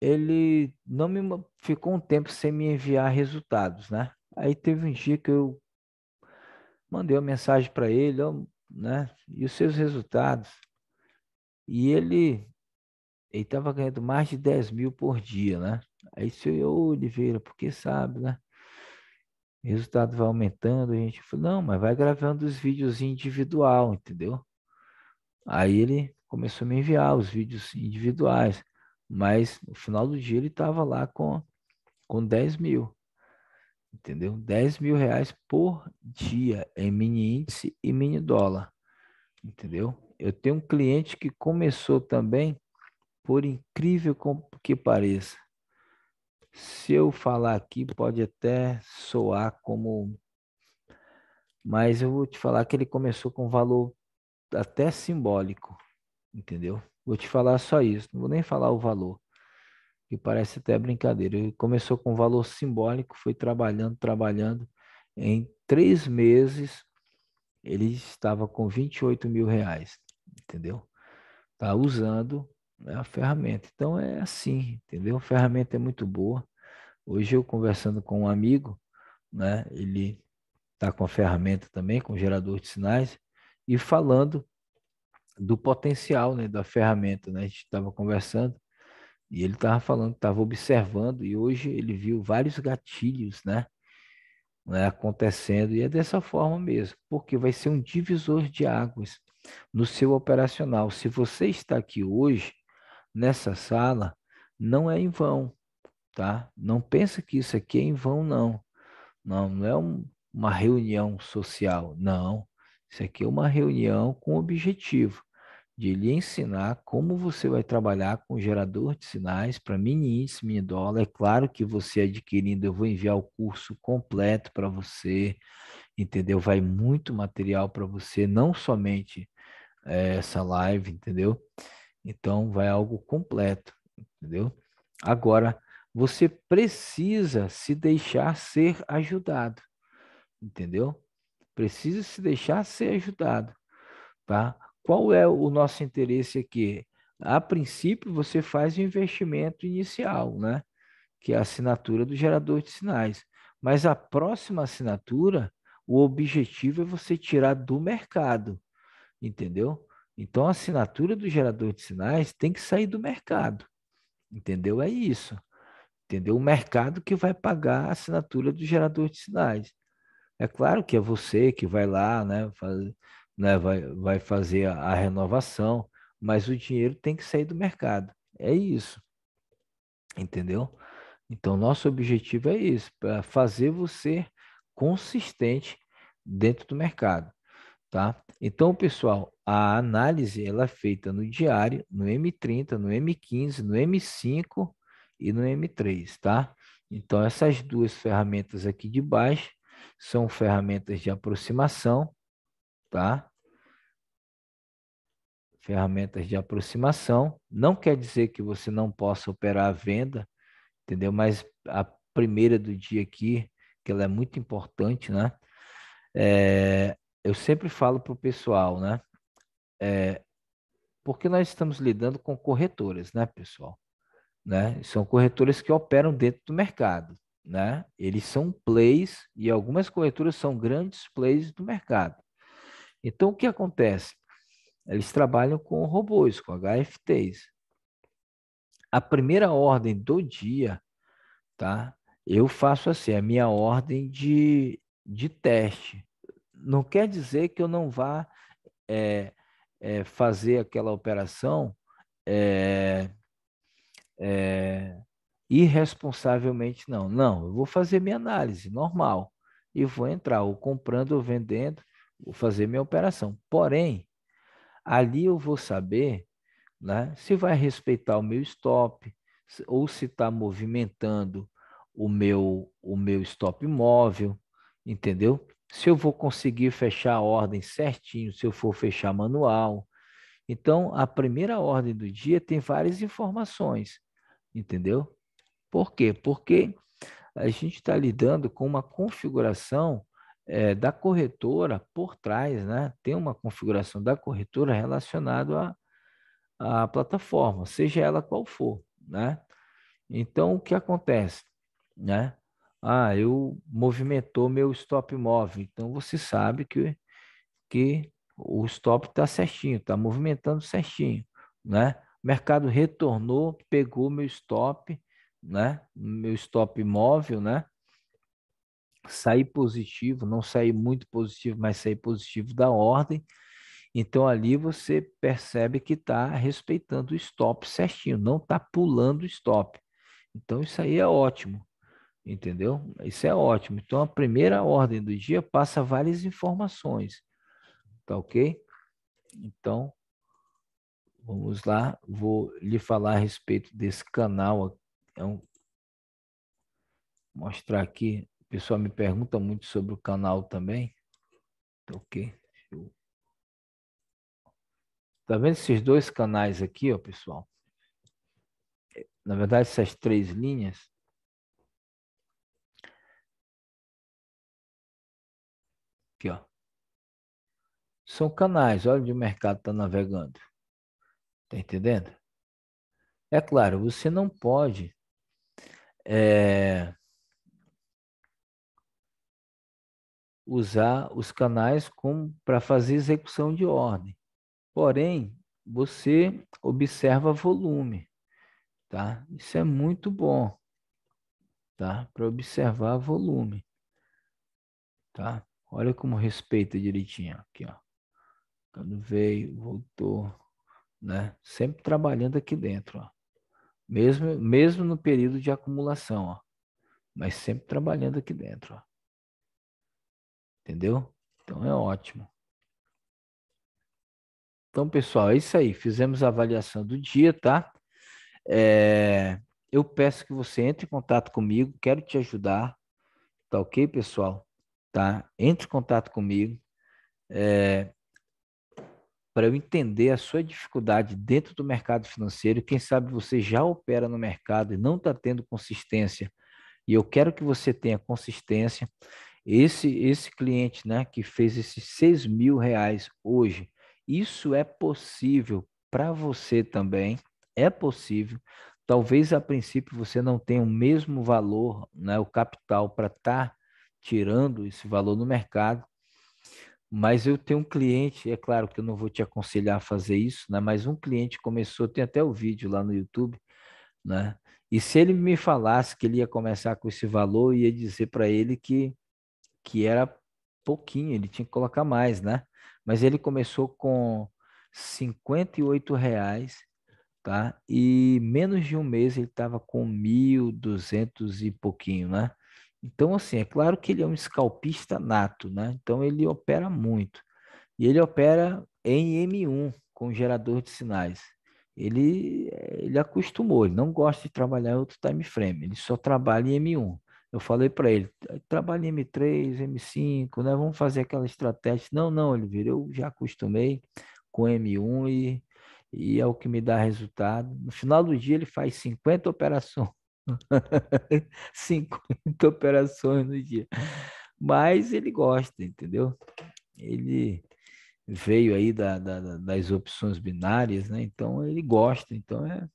ele não me ficou um tempo sem me enviar resultados, né? Aí teve um dia que eu mandei uma mensagem para ele, né? E os seus resultados. E ele ele estava ganhando mais de 10 mil por dia, né? Aí disse, ô Oliveira, porque sabe, né? O resultado vai aumentando, a gente falou, não, mas vai gravando os vídeos individual, entendeu? Aí ele começou a me enviar os vídeos individuais, mas no final do dia ele estava lá com, com 10 mil, entendeu? 10 mil reais por dia em mini índice e mini dólar, entendeu? Eu tenho um cliente que começou também, por incrível que pareça. Se eu falar aqui, pode até soar como. Mas eu vou te falar que ele começou com um valor até simbólico entendeu? Vou te falar só isso, não vou nem falar o valor, que parece até brincadeira. Ele começou com um valor simbólico, foi trabalhando, trabalhando. Em três meses, ele estava com 28 mil reais, entendeu? Está usando né, a ferramenta. Então é assim, entendeu? A ferramenta é muito boa. Hoje eu conversando com um amigo, né? Ele está com a ferramenta também, com gerador de sinais, e falando do potencial né, da ferramenta. Né? A gente estava conversando e ele estava falando, estava observando, e hoje ele viu vários gatilhos né, né, acontecendo, e é dessa forma mesmo, porque vai ser um divisor de águas no seu operacional. Se você está aqui hoje, nessa sala, não é em vão, tá? Não pensa que isso aqui é em vão, não. Não, não é um, uma reunião social, não. Isso aqui é uma reunião com objetivo de lhe ensinar como você vai trabalhar com gerador de sinais para mini índice, mini dólar. É claro que você adquirindo, eu vou enviar o curso completo para você, entendeu? Vai muito material para você, não somente é, essa live, entendeu? Então, vai algo completo, entendeu? Agora, você precisa se deixar ser ajudado, entendeu? precisa se deixar ser ajudado, tá? Qual é o nosso interesse aqui? A princípio, você faz o investimento inicial, né? Que é a assinatura do gerador de sinais. Mas a próxima assinatura, o objetivo é você tirar do mercado, entendeu? Então, a assinatura do gerador de sinais tem que sair do mercado, entendeu? É isso, entendeu? O mercado que vai pagar a assinatura do gerador de sinais. É claro que é você que vai lá, né, faz, né vai, vai fazer a, a renovação, mas o dinheiro tem que sair do mercado. É isso. Entendeu? Então, nosso objetivo é isso, para é fazer você consistente dentro do mercado, tá? Então, pessoal, a análise ela é feita no diário, no M30, no M15, no M5 e no M3, tá? Então, essas duas ferramentas aqui de baixo, são ferramentas de aproximação, tá? Ferramentas de aproximação. Não quer dizer que você não possa operar a venda, entendeu? Mas a primeira do dia aqui, que ela é muito importante, né? É, eu sempre falo para o pessoal, né? É, porque nós estamos lidando com corretoras, né, pessoal? Né? São corretoras que operam dentro do mercado né? Eles são plays e algumas corretoras são grandes plays do mercado. Então o que acontece? Eles trabalham com robôs, com HFTs. A primeira ordem do dia, tá? Eu faço assim, a minha ordem de, de teste. Não quer dizer que eu não vá é, é, fazer aquela operação é, é, irresponsavelmente, não. Não, eu vou fazer minha análise normal e vou entrar, ou comprando ou vendendo, vou fazer minha operação. Porém, ali eu vou saber né, se vai respeitar o meu stop, ou se está movimentando o meu, o meu stop móvel, entendeu? Se eu vou conseguir fechar a ordem certinho, se eu for fechar manual. Então, a primeira ordem do dia tem várias informações, entendeu? Por quê? Porque a gente está lidando com uma configuração é, da corretora por trás, né? Tem uma configuração da corretora relacionada à, à plataforma, seja ela qual for, né? Então, o que acontece, né? Ah, eu movimentou meu stop móvel. Então, você sabe que, que o stop está certinho, está movimentando certinho, né? O mercado retornou, pegou meu stop, né? Meu stop móvel, né? sair positivo, não sair muito positivo, mas sair positivo da ordem. Então ali você percebe que está respeitando o stop certinho, não está pulando o stop. Então isso aí é ótimo, entendeu? Isso é ótimo. Então a primeira ordem do dia passa várias informações, tá ok? Então vamos lá, vou lhe falar a respeito desse canal então, um mostrar aqui. O pessoal me pergunta muito sobre o canal também. Então, ok. Eu... Tá vendo esses dois canais aqui, ó, pessoal? Na verdade, essas três linhas. Aqui, ó. São canais, olha onde o mercado está navegando. Tá entendendo? É claro, você não pode é, usar os canais como para fazer execução de ordem. Porém, você observa volume, tá? Isso é muito bom, tá? Para observar volume, tá? Olha como respeita direitinho aqui, ó. Quando veio, voltou, né? Sempre trabalhando aqui dentro, ó mesmo, mesmo no período de acumulação, ó. mas sempre trabalhando aqui dentro. Ó. Entendeu? Então é ótimo. Então, pessoal, é isso aí. Fizemos a avaliação do dia, tá? É, eu peço que você entre em contato comigo, quero te ajudar. Tá ok, pessoal? Tá? Entre em contato comigo. É, para eu entender a sua dificuldade dentro do mercado financeiro. Quem sabe você já opera no mercado e não está tendo consistência. E eu quero que você tenha consistência. Esse esse cliente, né, que fez esses seis mil reais hoje, isso é possível para você também. É possível. Talvez a princípio você não tenha o mesmo valor, né, o capital para estar tá tirando esse valor no mercado, mas eu tenho um cliente, é claro que eu não vou te aconselhar a fazer isso, né? Mas um cliente começou, tem até o vídeo lá no YouTube, né? E se ele me falasse que ele ia começar com esse valor, eu ia dizer para ele que que era pouquinho, ele tinha que colocar mais, né? Mas ele começou com 58 reais, tá? E menos de um mês ele estava com 1.200 e pouquinho, né? Então, assim, é claro que ele é um escalpista nato, né? Então ele opera muito. E ele opera em M1 com gerador de sinais. Ele, ele acostumou, ele não gosta de trabalhar em outro time frame, ele só trabalha em M1. Eu falei para ele, trabalha em M3, M5, né? Vamos fazer aquela estratégia. Não, não, Oliveira, eu já acostumei com M1 e, e é o que me dá resultado. No final do dia ele faz 50 operações 50 operações no dia. Mas ele gosta, entendeu? Ele veio aí da, da, das opções binárias, né? Então ele gosta, então é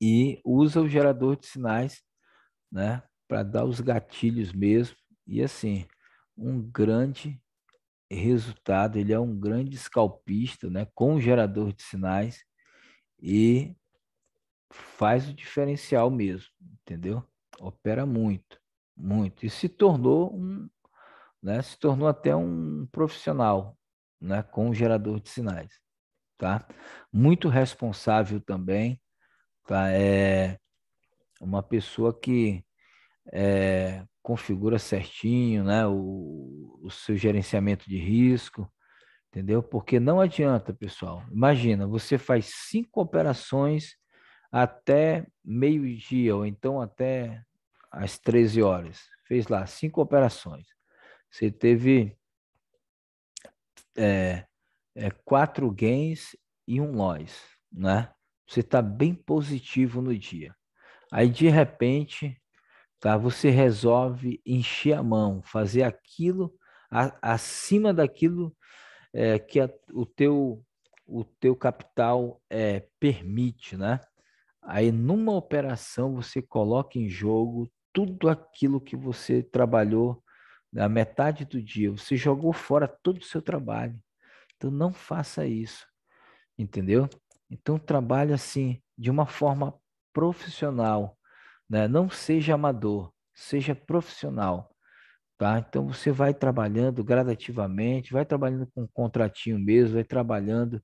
e usa o gerador de sinais, né, para dar os gatilhos mesmo. E assim, um grande resultado, ele é um grande escalpista, né, com o gerador de sinais e faz o diferencial mesmo, entendeu? Opera muito, muito. E se tornou um, né, se tornou até um profissional, né, com o gerador de sinais, tá? Muito responsável também, tá? É uma pessoa que é, configura certinho, né, o, o seu gerenciamento de risco, entendeu? Porque não adianta, pessoal. Imagina, você faz cinco operações até meio-dia, ou então até às 13 horas. Fez lá cinco operações. Você teve é, é, quatro gains e um loss, né? Você está bem positivo no dia. Aí, de repente, tá? Você resolve encher a mão, fazer aquilo a, acima daquilo é, que a, o teu o teu capital é, permite, né? Aí, numa operação, você coloca em jogo tudo aquilo que você trabalhou na metade do dia. Você jogou fora todo o seu trabalho. Então, não faça isso. Entendeu? Então, trabalhe assim, de uma forma profissional. Né? Não seja amador, seja profissional. Tá? Então você vai trabalhando gradativamente, vai trabalhando com um contratinho mesmo, vai trabalhando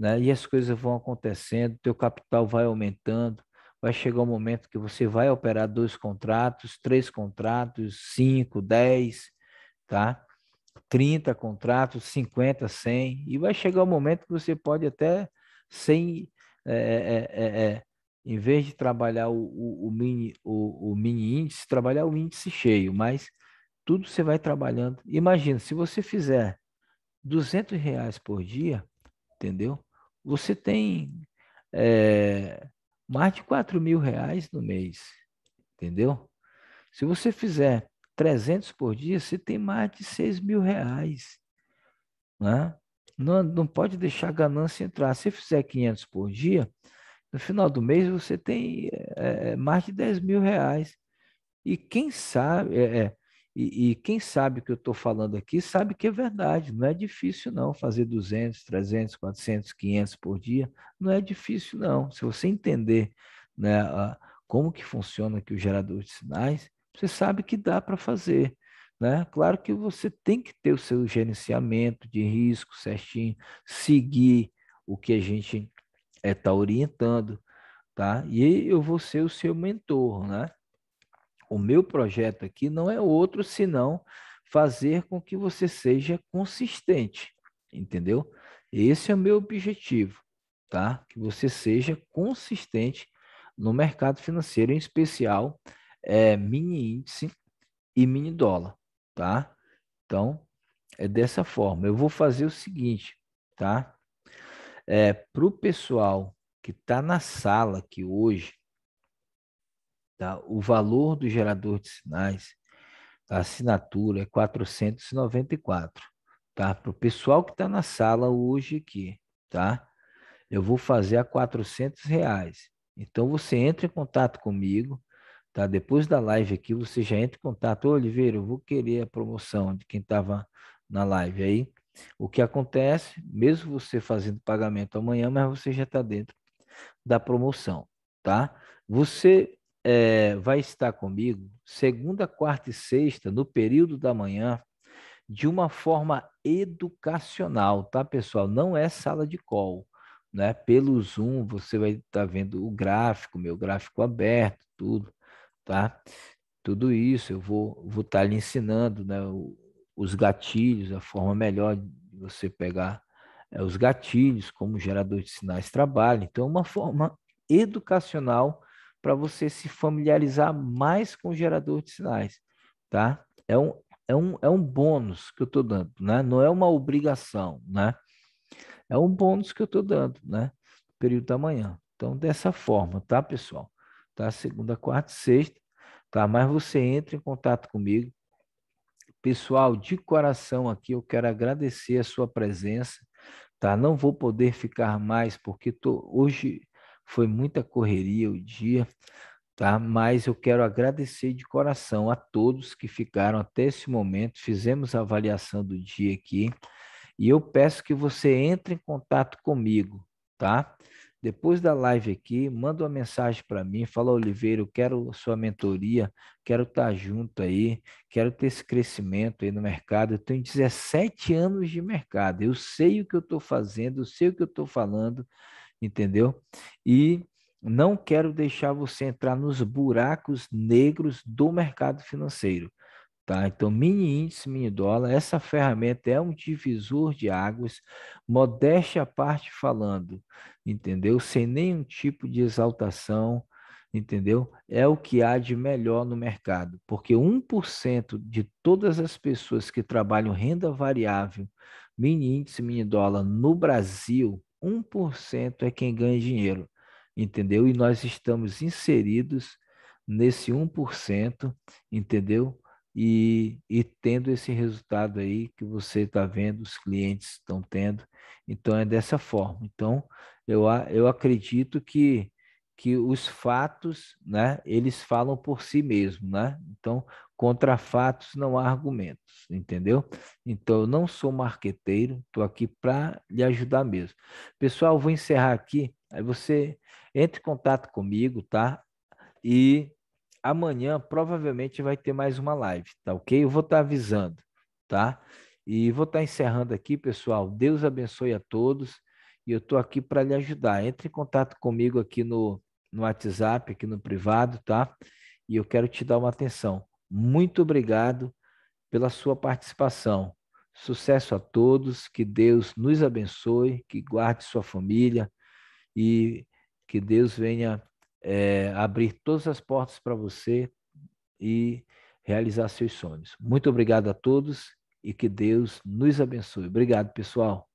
né? E as coisas vão acontecendo, teu capital vai aumentando, vai chegar um momento que você vai operar dois contratos, três contratos, cinco, dez, tá? trinta contratos, cinquenta cem e vai chegar um momento que você pode até, sem, é, é, é, em vez de trabalhar o, o, o mini, o, o mini índice, trabalhar o índice cheio, mas tudo você vai trabalhando. Imagina, se você fizer duzentos reais por dia, entendeu? você tem é, mais de 4 mil reais no mês, entendeu? Se você fizer 300 por dia, você tem mais de 6 mil reais. Né? Não, não pode deixar a ganância entrar. Se fizer 500 por dia, no final do mês você tem é, mais de 10 mil reais. E quem sabe, é, e, e, quem sabe o que eu estou falando aqui sabe que é verdade. Não é difícil, não, fazer 200, 300, 400, 500 por dia. Não é difícil, não. Se você entender né, a, como que funciona aqui o gerador de sinais, você sabe que dá para fazer. Né? Claro que você tem que ter o seu gerenciamento de risco certinho, seguir o que a gente está é, tá orientando. Tá? E eu vou ser o seu mentor, né? o meu projeto aqui não é outro senão fazer com que você seja consistente, entendeu? Esse é o meu objetivo, tá? Que você seja consistente no mercado financeiro, em especial é, mini índice e mini dólar, tá? Então, é dessa forma. Eu vou fazer o seguinte, tá? É, Para o pessoal que está na sala aqui hoje, Tá? O valor do gerador de sinais, a assinatura é 494, tá? Para o pessoal que está na sala hoje aqui, tá? Eu vou fazer a 400 reais. Então você entra em contato comigo, tá? Depois da live aqui você já entra em contato. Ô, Oliveira, eu vou querer a promoção de quem estava na live aí. O que acontece, mesmo você fazendo pagamento amanhã, mas você já está dentro da promoção, tá? Você é, vai estar comigo segunda, quarta e sexta, no período da manhã, de uma forma educacional, tá, pessoal? Não é sala de call. Né? Pelo Zoom, você vai estar tá vendo o gráfico, meu gráfico aberto, tudo, tá? Tudo isso eu vou vou estar tá lhe ensinando, né? O, os gatilhos, a forma melhor de você pegar é, os gatilhos, como o gerador de sinais trabalha. Então, é uma forma educacional para você se familiarizar mais com o gerador de sinais, tá? É um, é um, é um bônus que eu estou dando, né? Não é uma obrigação, né? É um bônus que eu estou dando, né? Período da manhã. Então, dessa forma, tá, pessoal? Tá? Segunda, quarta e sexta, tá? Mas você entra em contato comigo. Pessoal, de coração aqui, eu quero agradecer a sua presença, tá? Não vou poder ficar mais, porque tô, hoje foi muita correria o dia, tá? Mas eu quero agradecer de coração a todos que ficaram até esse momento. Fizemos a avaliação do dia aqui. E eu peço que você entre em contato comigo, tá? Depois da live aqui, manda uma mensagem para mim, fala Oliveira, eu quero sua mentoria, quero estar tá junto aí, quero ter esse crescimento aí no mercado. Eu tenho 17 anos de mercado, eu sei o que eu estou fazendo, eu sei o que eu estou falando entendeu? E não quero deixar você entrar nos buracos negros do mercado financeiro. Tá? Então, mini índice, mini dólar, essa ferramenta é um divisor de águas, modéstia à parte falando, entendeu? Sem nenhum tipo de exaltação, entendeu? É o que há de melhor no mercado, porque 1% de todas as pessoas que trabalham renda variável, mini índice, mini dólar no Brasil, 1% é quem ganha dinheiro, entendeu? E nós estamos inseridos nesse 1%, entendeu? E, e tendo esse resultado aí que você está vendo, os clientes estão tendo. Então, é dessa forma. Então, eu, eu acredito que, que os fatos, né, eles falam por si mesmo, né? Então, Contra fatos não há argumentos, entendeu? Então, eu não sou marqueteiro, estou aqui para lhe ajudar mesmo. Pessoal, vou encerrar aqui. Aí você entre em contato comigo, tá? E amanhã provavelmente vai ter mais uma live, tá ok? Eu vou estar tá avisando, tá? E vou estar tá encerrando aqui, pessoal. Deus abençoe a todos e eu estou aqui para lhe ajudar. Entre em contato comigo aqui no, no WhatsApp, aqui no privado, tá? E eu quero te dar uma atenção. Muito obrigado pela sua participação. Sucesso a todos, que Deus nos abençoe, que guarde sua família e que Deus venha é, abrir todas as portas para você e realizar seus sonhos. Muito obrigado a todos e que Deus nos abençoe. Obrigado, pessoal.